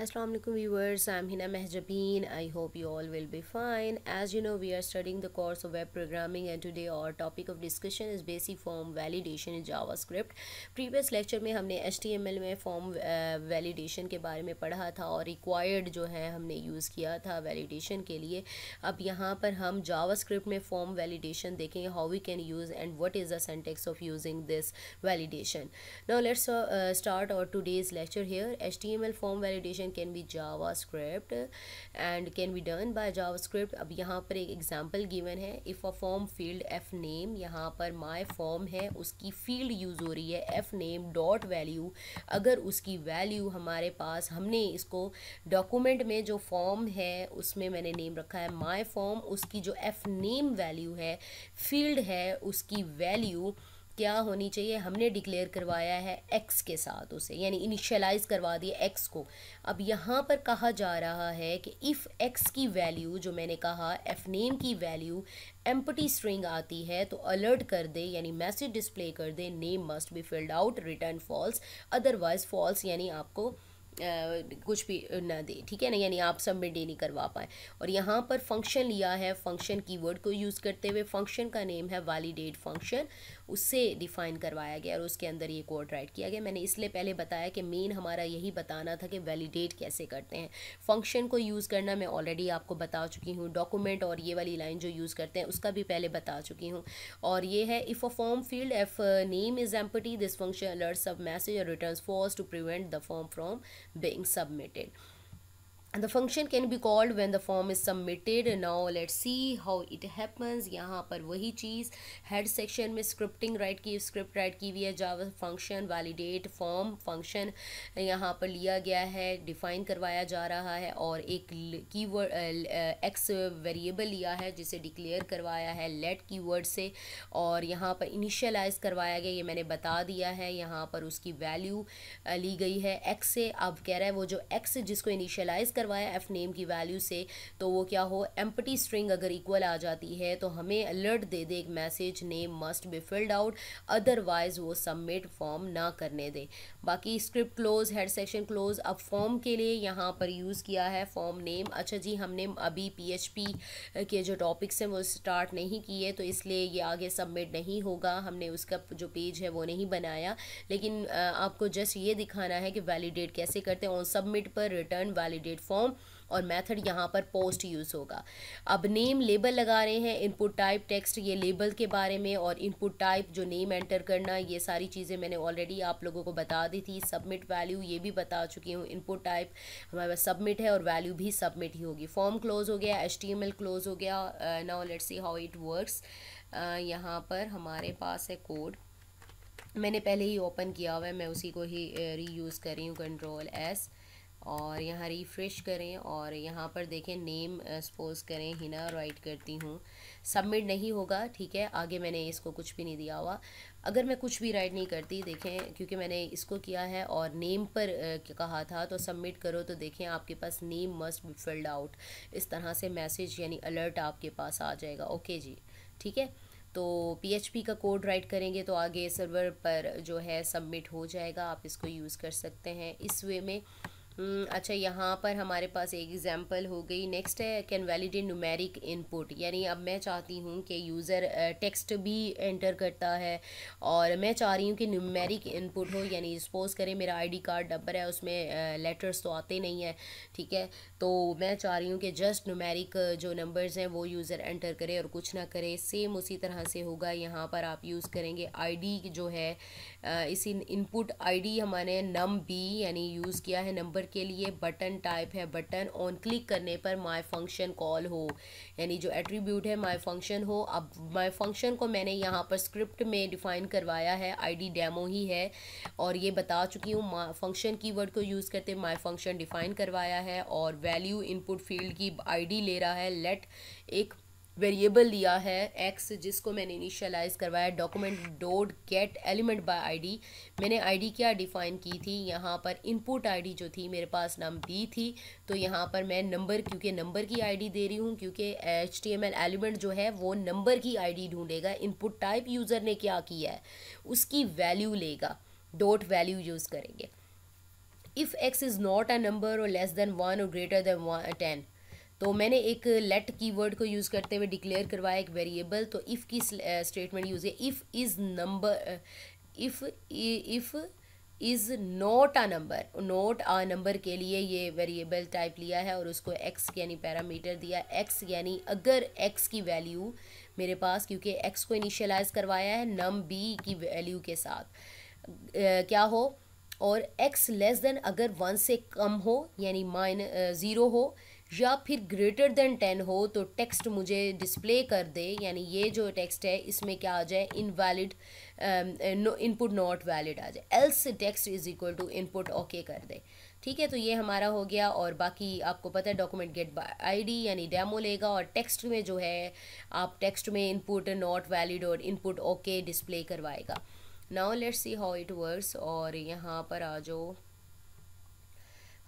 Aslam viewers I am Hina Mahjabeen I hope you all will be fine as you know we are studying the course of web programming and today our topic of discussion is basic form validation in Java previous lecture में हमने H T M L में form validation के बारे में पढ़ा था और required जो है हमने यूज़ किया था वैलिडेशन के लिए अब यहाँ पर हम जावा स्क्रिप्ट में फॉर्म वैलिडेशन देखेंगे how we can use and what is the syntax of using this validation now let's start our to lecture here H T M L form validation application can be JavaScript and can be done by JavaScript अब यहाँ पर एक example given है if a form field F name यहाँ पर my form है उसकी field use हो रही है एफ नेम डॉट वैल्यू अगर उसकी वैल्यू हमारे पास हमने इसको डॉक्यूमेंट में जो फॉर्म है उसमें मैंने नेम रखा है माई फॉर्म उसकी जो एफ नेम वैल्यू है फील्ड है उसकी वैल्यू क्या होनी चाहिए हमने डिक्लेयर करवाया है एक्स के साथ उसे यानी इनिशलाइज करवा दिए एक्स को अब यहाँ पर कहा जा रहा है कि इफ़ एक्स की वैल्यू जो मैंने कहा एफ नेम की वैल्यू एम्पटी स्ट्रिंग आती है तो अलर्ट कर दे यानी मैसेज डिस्प्ले कर दे name must be filled out return false otherwise false यानी आपको कुछ भी ना दे ठीक है ना यानी आप सबमिट डे नहीं करवा पाए और यहाँ पर फंक्शन लिया है फंक्शन कीवर्ड को यूज़ करते हुए फंक्शन का नेम है वैलिडेट फंक्शन उससे डिफाइन करवाया गया और उसके अंदर ये कोड राइट किया गया मैंने इसलिए पहले बताया कि मेन हमारा यही बताना था कि वैलिडेट कैसे करते हैं फंक्शन को यूज़ करना मैं ऑलरेडी आपको बता चुकी हूँ डॉक्यूमेंट और ये वाली लाइन जो यूज़ करते हैं उसका भी पहले बता चुकी हूँ और ये है if a form field F name is empty this function alerts of message और return false to prevent the form from being submitted the function can be called when the form is submitted now let see how it happens यहाँ पर वही चीज़ head section में scripting write की script write की हुई है Java function validate form function यहाँ पर लिया गया है डिफाइन करवाया जा रहा है और एक की वर्ड एक्स वेरिएबल लिया है जिसे डिक्लेयर करवाया है लेट की वर्ड से और यहाँ पर इनिशियलाइज करवाया गया ये मैंने बता दिया है यहाँ पर उसकी वैल्यू uh, ली गई है एक्स से अब कह रहा है वो जो एक्स जिसको इनिशियलाइज कर करवाया एफ नेम की वैल्यू से तो वो क्या हो एम्पटी स्ट्रिंग अगर इक्वल आ जाती है तो हमें अलर्ट दे दे एक message name must be filled out otherwise वो सबमिट फॉर्म ना करने दे बाकी script close head section close अब फॉर्म के लिए यहाँ पर यूज़ किया है फॉर्म नेम अच्छा जी हमने अभी पी के जो टॉपिक्स हैं वो स्टार्ट नहीं किए तो इसलिए ये आगे सबमिट नहीं होगा हमने उसका जो पेज है वो नहीं बनाया लेकिन आपको जस्ट ये दिखाना है कि वैलिडेट कैसे करते हैं और सबमिट पर रिटर्न वैलिडेट फॉर्म फॉर्म और मेथड यहाँ पर पोस्ट यूज़ होगा अब नेम लेबल लगा रहे हैं इनपुट टाइप टेक्स्ट ये लेबल के बारे में और इनपुट टाइप जो नेम एंटर करना ये सारी चीज़ें मैंने ऑलरेडी आप लोगों को बता दी थी सबमिट वैल्यू ये भी बता चुकी हूँ इनपुट टाइप हमारे पास सबमिट है और वैल्यू भी सबमिट ही होगी फॉर्म क्लोज हो गया एच क्लोज हो गया now let see how it works यहाँ पर हमारे पास है कोड मैंने पहले ही ओपन किया हुआ है मैं उसी को ही री uh, यूज़ कर रही हूँ कंट्रोल एस और यहाँ रिफ़्रेश करें और यहाँ पर देखें नेम सपोज uh, करें हिना राइट करती हूँ सबमिट नहीं होगा ठीक है आगे मैंने इसको कुछ भी नहीं दिया हुआ अगर मैं कुछ भी राइट नहीं करती देखें क्योंकि मैंने इसको किया है और नेम पर uh, कहा था तो सबमिट करो तो देखें आपके पास name must be filled out इस तरह से मैसेज यानी अलर्ट आपके पास आ जाएगा ओके जी ठीक है तो पी का कोड राइट करेंगे तो आगे सर्वर पर जो है सबमिट हो जाएगा आप इसको यूज़ कर सकते हैं इस वे में हम्म, अच्छा यहाँ पर हमारे पास एक एग्जांपल हो गई नेक्स्ट है कैन वैलिडेट नुमेरिक इनपुट यानी अब मैं चाहती हूँ कि यूज़र टेक्स्ट भी एंटर करता है और मैं चाह रही हूँ कि नुमेरिक इनपुट हो यानी सपोज करें मेरा आईडी कार्ड नंबर है उसमें लेटर्स तो आते नहीं हैं ठीक है तो मैं चाह रही हूँ कि जस्ट नुमेरिक जो नंबर्स हैं वो यूज़र एंटर करे और कुछ ना करे सेम उसी तरह से होगा यहाँ पर आप यूज़ करेंगे आई जो है इसी इनपुट आई हमारे नम बी यानी यूज़ किया है नंबर कलर के लिए बटन टाइप है बटन ऑन क्लिक करने पर माय फंक्शन कॉल हो यानी जो एट्रीब्यूट है माय फंक्शन हो अब माय फंक्शन को मैंने यहाँ पर स्क्रिप्ट में डिफ़ाइन करवाया है आईडी डेमो ही है और ये बता चुकी हूँ फंक्शन कीवर्ड को यूज़ करते माई फंक्शन डिफ़ाइन करवाया है और वैल्यू इनपुट फील्ड की आई ले रहा है लेट एक वेरिएबल लिया है एक्स जिसको मैंने इनिशियलाइज करवाया document dot get element by ID मैंने आईडी क्या डिफ़ाइन की थी यहाँ पर इनपुट आईडी जो थी मेरे पास नाम बी थी तो यहाँ पर मैं नंबर क्योंकि नंबर की आईडी दे रही हूँ क्योंकि एच एलिमेंट जो है वो नंबर की आई ढूंढेगा इनपुट टाइप यूज़र ने क्या किया है उसकी वैल्यू लेगा डोट वैल्यू यूज़ करेंगे if X is not a number और लेस देन वन और ग्रेटर देन टेन तो मैंने एक लेट कीवर्ड को यूज़ करते हुए डिक्लेयर करवाया एक वेरिएबल तो इफ़ की स्टेटमेंट यूज़ है if is number if if is not a number not a number के लिए ये वेरिएबल टाइप लिया है और उसको एक्स यानी पैरामीटर दिया एक्स यानी अगर एक्स की वैल्यू मेरे पास क्योंकि एक्स को इनिशलाइज करवाया है नम बी की वैल्यू के साथ क्या हो और एक्स लेस देन अगर वन से कम हो यानी माइन ज़ीरो हो या फिर ग्रेटर देन टेन हो तो टेक्स्ट मुझे डिस्प्ले कर दे यानी ये जो टेक्स्ट है इसमें क्या आ जाए इनवैलिड इनपुट नॉट वैलिड आ जाए else text is equal to input okay कर दे ठीक है तो ये हमारा हो गया और बाकी आपको पता है डॉक्यूमेंट गेट आईडी यानी डेमो लेगा और टेक्स्ट में जो है आप टेक्स्ट में इनपुट नॉट वैलिड और इनपुट ओके डिस्प्ले करवाएगा now let's see how it works और यहाँ पर आ जाओ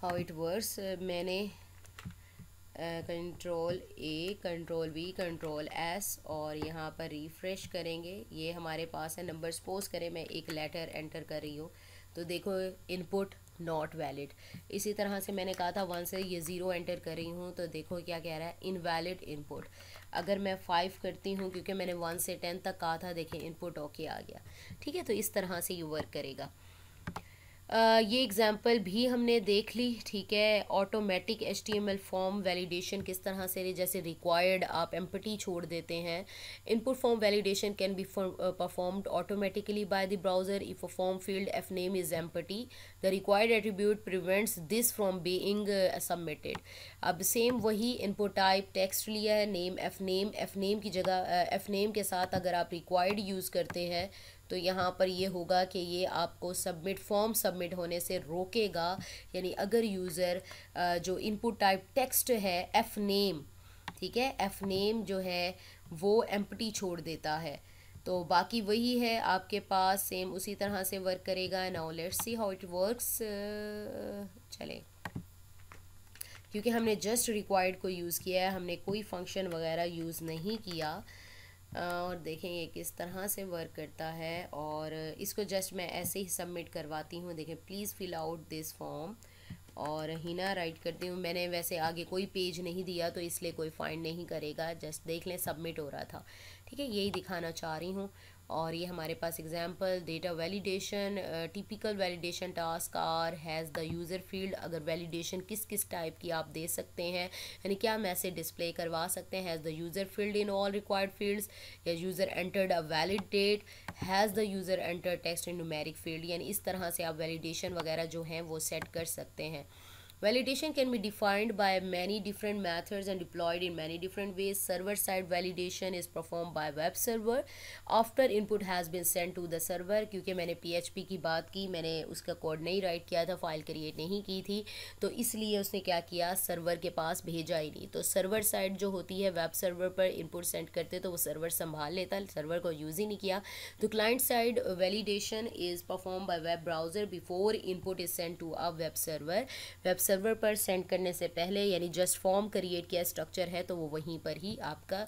हाउ इट वर्क्स मैंने control A control B control S और यहाँ पर रिफ़्रेश करेंगे ये हमारे पास है नंबर सपोज करें मैं एक लेटर एंटर कर रही हूँ तो देखो इनपुट नॉट वैलिड इसी तरह से मैंने कहा था वन से ये ज़ीरो एंटर कर रही हूँ तो देखो क्या कह रहा है इनवैलिड इनपुट अगर मैं फाइव करती हूँ क्योंकि मैंने वन से टेन तक कहा था देखें इनपुट ओके आ गया ठीक है तो इस तरह से ये वर्क करेगा ये एग्ज़ाम्पल भी हमने देख ली ठीक है automatic H M L form validation किस तरह से जैसे रिक्वायर्ड आप एम छोड़ देते हैं input form validation can be performed automatically by the browser if a form field F name is M the required attribute prevents this from being submitted अब same वही इनपुट टाइप टेक्स्ट लिया है name F name F name की जगह F name के साथ अगर आप रिक्वायर्ड यूज़ करते हैं तो यहाँ पर ये होगा कि ये आपको सबमिट फॉर्म सबमिट होने से रोकेगा यानी अगर यूज़र जो इनपुट टाइप टेक्स्ट है एफ़ नेम ठीक है एफ़ नेम जो है वो एम्पटी छोड़ देता है तो बाकी वही है आपके पास सेम उसी तरह से वर्क करेगा now let's see how it works चले क्योंकि हमने जस्ट रिक्वायर्ड को यूज़ किया है हमने कोई फंक्शन वगैरह यूज़ नहीं किया और देखें ये किस तरह से वर्क करता है और इसको जस्ट मैं ऐसे ही सबमिट करवाती हूँ देखें please fill out this form और हिना राइट करती हूँ मैंने वैसे आगे कोई पेज नहीं दिया तो इसलिए कोई फाइंड नहीं करेगा जस्ट देख लें सबमिट हो रहा था ठीक है यही दिखाना चाह रही हूँ और ये हमारे पास example data validation typical validation task are has the user field अगर वैलिडेशन किस किस टाइप की आप दे सकते हैं यानी क्या मैसेज डिस्प्ले करवा सकते हैं has the user field in all required fields या user entered a valid date has the user enter text in numeric field यानी इस तरह से आप वैलिडेशन वगैरह जो हैं वो सेट कर सकते हैं Validation can be defined by many different methods and deployed in many different ways. Server-side validation is performed by web server after input has been sent to the server क्योंकि मैंने PHP की बात की मैंने उसका कोड नहीं right किया था फाइल क्रिएट नहीं की थी तो इसलिए उसने क्या किया सर्वर के पास भेजा ही नहीं तो सर्वर साइड जो होती है वेब सर्वर पर इनपुट सेंड करते तो वो सर्वर संभाल लेता सर्वर को यूज़ ही नहीं किया तो client side validation is perform by web browser before input is send to a web server web server पर सेंड करने से पहले यानी जस्ट फॉर्म क्रिएट किया स्ट्रक्चर है तो वो वहीं पर ही आपका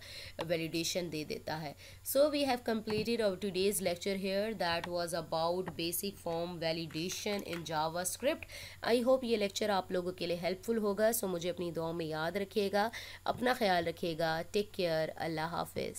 वैलिडेशन दे देता है so we have completed two days lecture here that was about basic form validation in JavaScript I hope ये लेक्चर आप लोगों के लिए हेल्पफुल होगा सो मुझे अपनी दुआ में याद रखिएगा अपना ख्याल रखिएगा टेक केयर अल्लाह हाफिज़